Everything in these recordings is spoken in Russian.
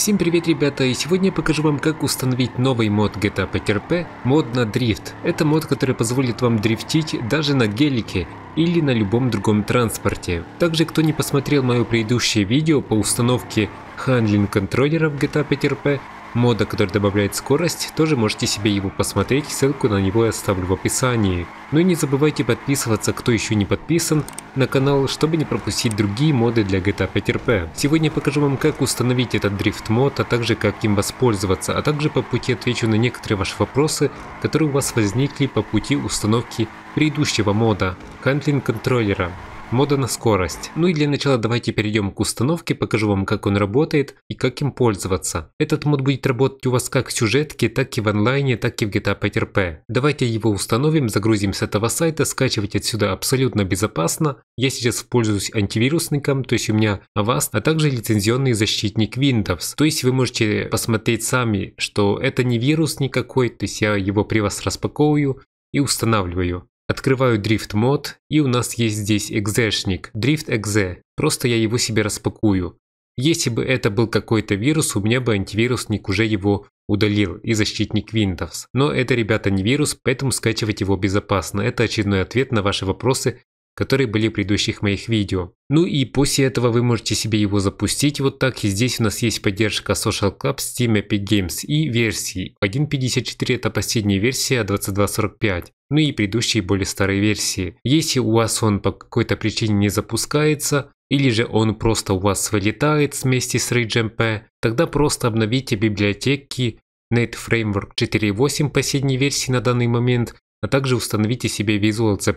Всем привет, ребята, и сегодня я покажу вам, как установить новый мод GTA PTRP, мод на дрифт. Это мод, который позволит вам дрифтить даже на гелике или на любом другом транспорте. Также, кто не посмотрел мое предыдущее видео по установке хандлинг контроллера в GTA PTRP, мода, который добавляет скорость, тоже можете себе его посмотреть, ссылку на него я оставлю в описании. Ну и не забывайте подписываться, кто еще не подписан, на канал, чтобы не пропустить другие моды для GTA 5 RP. Сегодня я покажу вам, как установить этот дрифт мод, а также как им воспользоваться, а также по пути отвечу на некоторые ваши вопросы, которые у вас возникли по пути установки предыдущего мода, хандлинг контроллера. Мода на скорость. Ну и для начала давайте перейдем к установке, покажу вам как он работает и как им пользоваться. Этот мод будет работать у вас как в сюжетке, так и в онлайне, так и в GTA 5 RP. Давайте его установим, загрузим с этого сайта, скачивать отсюда абсолютно безопасно. Я сейчас пользуюсь антивирусником, то есть у меня Avast, а также лицензионный защитник Windows. То есть вы можете посмотреть сами, что это не вирус никакой, то есть я его при вас распаковываю и устанавливаю. Открываю Drift мод, и у нас есть здесь экзешник, Drift .exe. Просто я его себе распакую. Если бы это был какой-то вирус, у меня бы антивирусник уже его удалил и защитник Windows. Но это, ребята, не вирус, поэтому скачивать его безопасно. Это очередной ответ на ваши вопросы которые были в предыдущих моих видео. Ну и после этого вы можете себе его запустить вот так. И здесь у нас есть поддержка Social Club, Steam, Epic Games и версии. 1.54 это последняя версия, 2245 а ну и предыдущие более старые версии. Если у вас он по какой-то причине не запускается, или же он просто у вас вылетает вместе с RageMP, тогда просто обновите библиотеки Net Framework 4.8 последней версии на данный момент, а также установите себе Visual C++.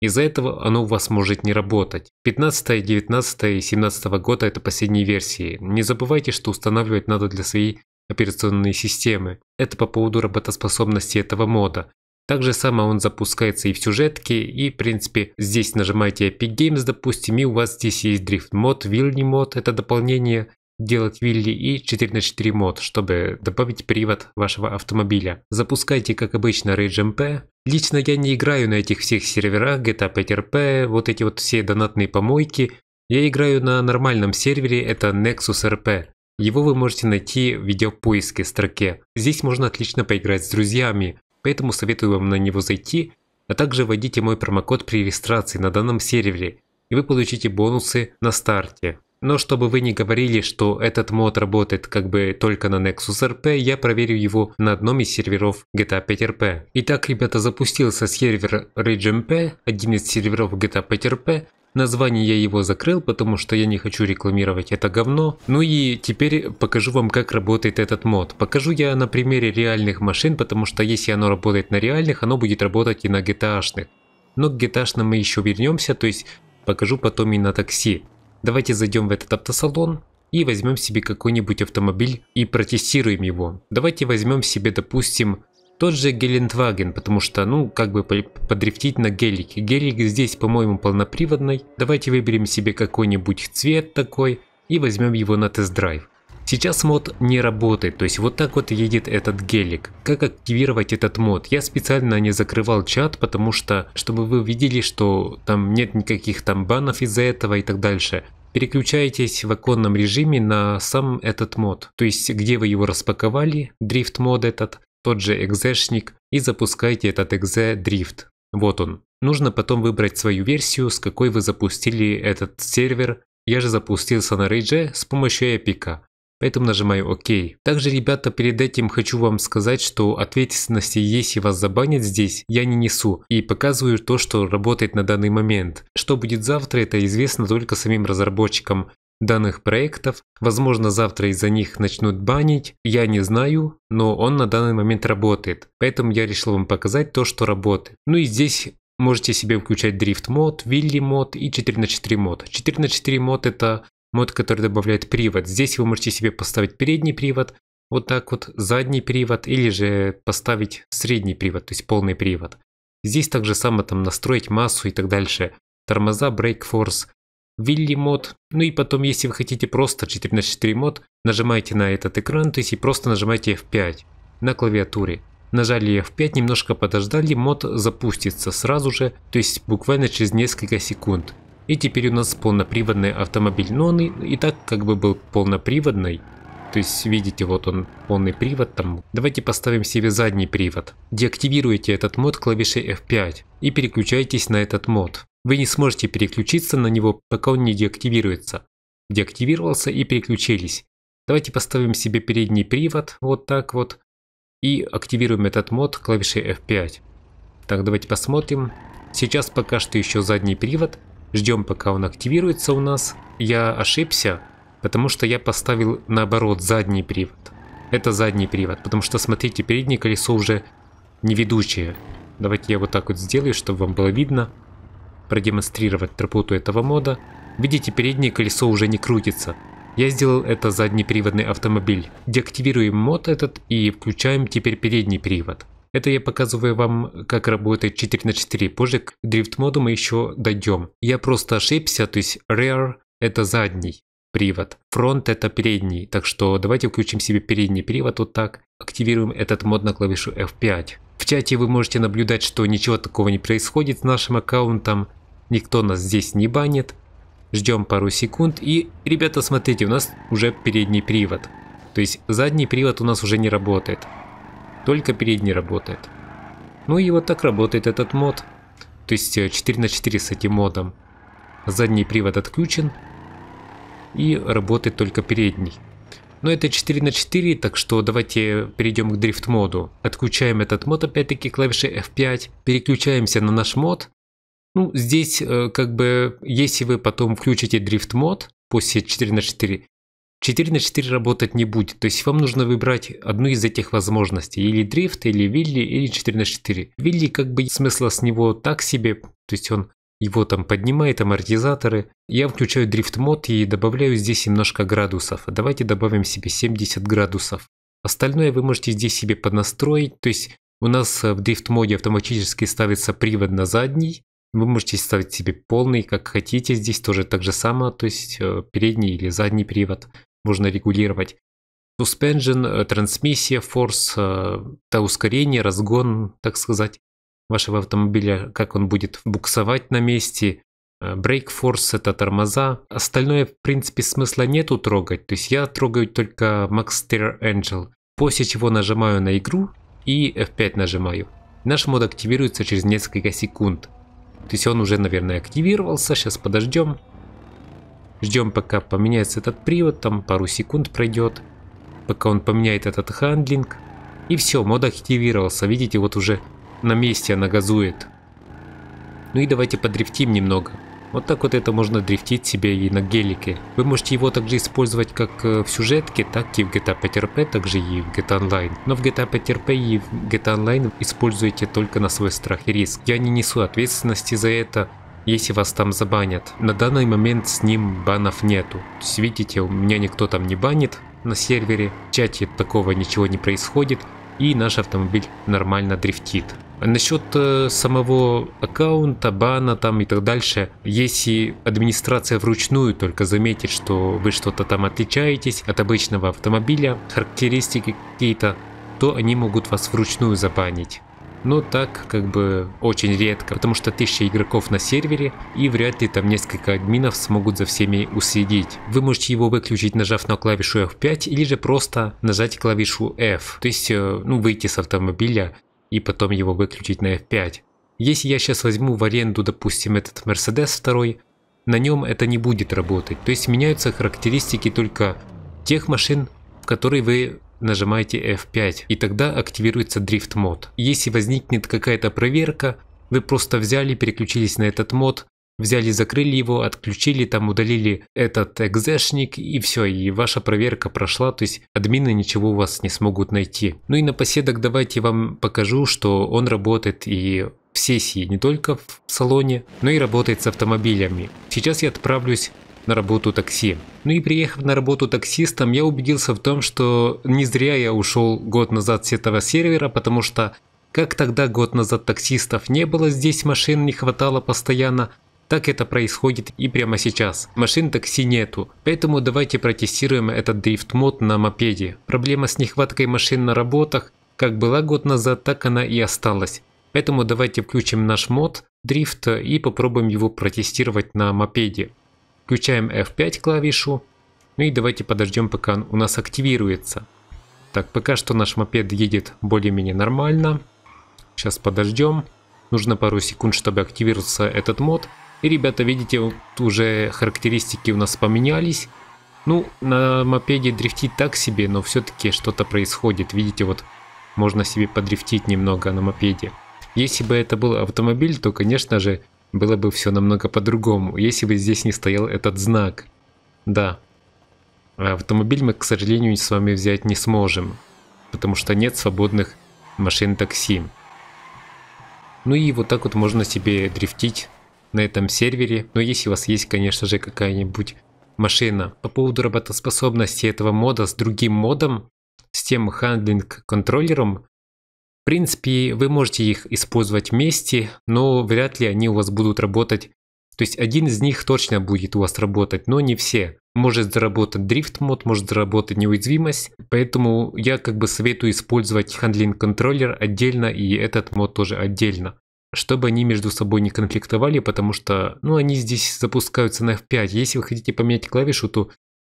Из-за этого оно у вас может не работать. 15, 19 и 17 года это последние версии. Не забывайте, что устанавливать надо для своей операционной системы. Это по поводу работоспособности этого мода. Также само он запускается и в сюжетке, и в принципе здесь нажимаете Epic Games, допустим, и у вас здесь есть Drift мод, вильни мод, это дополнение, делать Вилли и 4 на 4 мод, чтобы добавить привод вашего автомобиля. Запускайте, как обычно, RageMP. Лично я не играю на этих всех серверах, GTA PTRP, вот эти вот все донатные помойки. Я играю на нормальном сервере, это Nexus RP. Его вы можете найти в видеопоиске строке. Здесь можно отлично поиграть с друзьями, поэтому советую вам на него зайти, а также вводите мой промокод при регистрации на данном сервере, и вы получите бонусы на старте. Но чтобы вы не говорили, что этот мод работает как бы только на Nexus RP, я проверю его на одном из серверов GTA 5 RP. Итак, ребята, запустился сервер RageMP, один из серверов GTA 5 RP, Название я его закрыл, потому что я не хочу рекламировать это говно. Ну и теперь покажу вам, как работает этот мод. Покажу я на примере реальных машин, потому что если оно работает на реальных, оно будет работать и на GTA-шных. Но к GTA-шным мы еще вернемся, то есть покажу потом и на такси. Давайте зайдем в этот автосалон и возьмем себе какой-нибудь автомобиль и протестируем его. Давайте возьмем себе, допустим, тот же Гелендваген, потому что, ну, как бы подрифтить на гелике. Гелик здесь, по-моему, полноприводный. Давайте выберем себе какой-нибудь цвет такой и возьмем его на тест-драйв. Сейчас мод не работает, то есть вот так вот едет этот гелик. Как активировать этот мод? Я специально не закрывал чат, потому что, чтобы вы видели, что там нет никаких там банов из-за этого и так дальше. Переключаетесь в оконном режиме на сам этот мод, то есть где вы его распаковали, дрифт мод этот, тот же экзешник и запускаете этот экзе дрифт. Вот он. Нужно потом выбрать свою версию, с какой вы запустили этот сервер. Я же запустился на Rage с помощью эпика поэтому нажимаю ОК. Также, ребята, перед этим хочу вам сказать, что ответственности, если вас забанят здесь, я не несу и показываю то, что работает на данный момент. Что будет завтра, это известно только самим разработчикам данных проектов. Возможно, завтра из-за них начнут банить, я не знаю, но он на данный момент работает. Поэтому я решил вам показать то, что работает. Ну и здесь можете себе включать дрифт мод, вилли мод и 4 на 4 мод. 4 на 4 мод это мод, который добавляет привод. Здесь вы можете себе поставить передний привод, вот так вот, задний привод, или же поставить средний привод, то есть полный привод. Здесь также само там настроить массу и так дальше. Тормоза, брейк force, Вилли мод. Ну и потом, если вы хотите просто 4 на 4 мод, нажимаете на этот экран, то есть и просто нажимаете F5 на клавиатуре. Нажали F5, немножко подождали, мод запустится сразу же, то есть буквально через несколько секунд. И теперь у нас полноприводный автомобиль. Но ну, он и, и так как бы был полноприводный. То есть, видите, вот он, полный привод там. Давайте поставим себе задний привод. Деактивируйте этот мод клавишей F5 и переключайтесь на этот мод. Вы не сможете переключиться на него, пока он не деактивируется. Деактивировался и переключились. Давайте поставим себе передний привод, вот так вот. И активируем этот мод клавишей F5. Так, давайте посмотрим. Сейчас пока что еще задний привод. Ждем, пока он активируется у нас. Я ошибся, потому что я поставил наоборот задний привод. Это задний привод, потому что, смотрите, переднее колесо уже не ведущее. Давайте я вот так вот сделаю, чтобы вам было видно. Продемонстрировать работу этого мода. Видите, переднее колесо уже не крутится. Я сделал это заднеприводный автомобиль. Деактивируем мод этот и включаем теперь передний привод. Это я показываю вам, как работает 4 на 4. Позже к дрифт-моду мы еще дойдем. Я просто ошибся, то есть rear – это задний привод. Фронт – это передний, так что давайте включим себе передний привод вот так. Активируем этот мод на клавишу F5. В чате вы можете наблюдать, что ничего такого не происходит с нашим аккаунтом. Никто нас здесь не банит. Ждем пару секунд и, ребята, смотрите, у нас уже передний привод. То есть задний привод у нас уже не работает только передний работает. Ну и вот так работает этот мод, то есть 4 э, на 4 с этим модом. Задний привод отключен и работает только передний. Но это 4 на 4, так что давайте перейдем к дрифт моду. Отключаем этот мод опять-таки клавишей F5, переключаемся на наш мод. Ну здесь э, как бы, если вы потом включите дрифт мод, после 4 на 4, 4 на 4 работать не будет, то есть вам нужно выбрать одну из этих возможностей, или дрифт, или вилли, или 4 на 4. Вилли как бы смысла с него так себе, то есть он его там поднимает, амортизаторы. Я включаю дрифт мод и добавляю здесь немножко градусов. Давайте добавим себе 70 градусов. Остальное вы можете здесь себе поднастроить, то есть у нас в дрифт моде автоматически ставится привод на задний, вы можете ставить себе полный, как хотите, здесь тоже так же самое, то есть э, передний или задний привод можно регулировать. Suspension, э, трансмиссия, форс, это ускорение, разгон, так сказать, вашего автомобиля, как он будет буксовать на месте, brake э, force это тормоза. Остальное, в принципе, смысла нету трогать. То есть я трогаю только Max Angel. После чего нажимаю на игру и F5 нажимаю. Наш мод активируется через несколько секунд. То есть он уже, наверное, активировался. Сейчас подождем. Ждем, пока поменяется этот привод, там пару секунд пройдет, пока он поменяет этот хандлинг. И все, мод активировался, видите, вот уже на месте она газует. Ну и давайте подрифтим немного. Вот так вот это можно дрифтить себе и на гелике. Вы можете его также использовать как э, в сюжетке, так и в GTA 5 RP, же и в GTA Online. Но в GTA 5 RP и в GTA Online используйте только на свой страх и риск. Я не несу ответственности за это, если вас там забанят. На данный момент с ним банов нету. То есть, видите, у меня никто там не банит на сервере, в чате такого ничего не происходит, и наш автомобиль нормально дрифтит. А насчет э, самого аккаунта, бана там и так дальше, если администрация вручную только заметит, что вы что-то там отличаетесь от обычного автомобиля, характеристики какие-то, то они могут вас вручную забанить но так как бы очень редко, потому что 1000 игроков на сервере и вряд ли там несколько админов смогут за всеми уследить. Вы можете его выключить нажав на клавишу F5 или же просто нажать клавишу F, то есть э, ну, выйти с автомобиля и потом его выключить на F5. Если я сейчас возьму в аренду, допустим, этот Mercedes 2, на нем это не будет работать. То есть меняются характеристики только тех машин, в которые вы нажимаете F5, и тогда активируется дрифт мод. Если возникнет какая-то проверка, вы просто взяли, переключились на этот мод, взяли, закрыли его, отключили, там удалили этот экзешник и все, и ваша проверка прошла, то есть админы ничего у вас не смогут найти. Ну и напоследок давайте вам покажу, что он работает и в сессии, не только в салоне, но и работает с автомобилями. Сейчас я отправлюсь на работу такси. Ну и приехав на работу таксистом, я убедился в том, что не зря я ушел год назад с этого сервера, потому что как тогда год назад таксистов не было, здесь машин не хватало постоянно, так это происходит и прямо сейчас. Машин такси нету, поэтому давайте протестируем этот дрифт-мод на мопеде. Проблема с нехваткой машин на работах как была год назад, так она и осталась. Поэтому давайте включим наш мод, дрифт и попробуем его протестировать на мопеде. Включаем F5 клавишу. Ну и давайте подождем, пока он у нас активируется. Так, пока что наш мопед едет более-менее нормально. Сейчас подождем. Нужно пару секунд, чтобы активировался этот мод. И, ребята, видите, уже характеристики у нас поменялись. Ну, на мопеде дрифтить так себе, но все-таки что-то происходит. Видите, вот можно себе подрифтить немного на мопеде. Если бы это был автомобиль, то, конечно же, было бы все намного по-другому, если бы здесь не стоял этот знак. Да. А автомобиль мы, к сожалению, с вами взять не сможем, потому что нет свободных машин такси. Ну и вот так вот можно себе дрифтить на этом сервере, но если у вас есть, конечно же, какая-нибудь машина. По поводу работоспособности этого мода с другим модом, с тем хандлинг-контроллером, принципе, вы можете их использовать вместе, но вряд ли они у вас будут работать. То есть один из них точно будет у вас работать, но не все. Может заработать дрифт мод, может заработать неуязвимость. Поэтому я как бы советую использовать хандлинг контроллер отдельно и этот мод тоже отдельно. Чтобы они между собой не конфликтовали, потому что ну, они здесь запускаются на F5. Если вы хотите поменять клавишу, то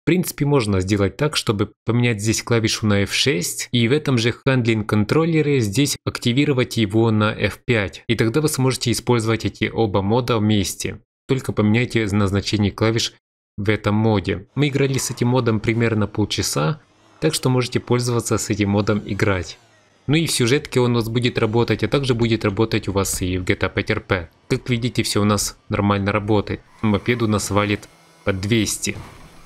принципе, можно сделать так, чтобы поменять здесь клавишу на F6 и в этом же хендлинг-контроллере здесь активировать его на F5. И тогда вы сможете использовать эти оба мода вместе. Только поменяйте назначение клавиш в этом моде. Мы играли с этим модом примерно полчаса, так что можете пользоваться с этим модом играть. Ну и в сюжетке он у вас будет работать, а также будет работать у вас и в GTA Peter Pan. Как видите, все у нас нормально работает. Мопед у нас валит по 200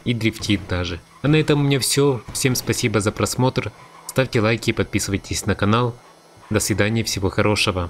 и дрифтит даже. А на этом у меня все. Всем спасибо за просмотр. Ставьте лайки, и подписывайтесь на канал. До свидания, всего хорошего.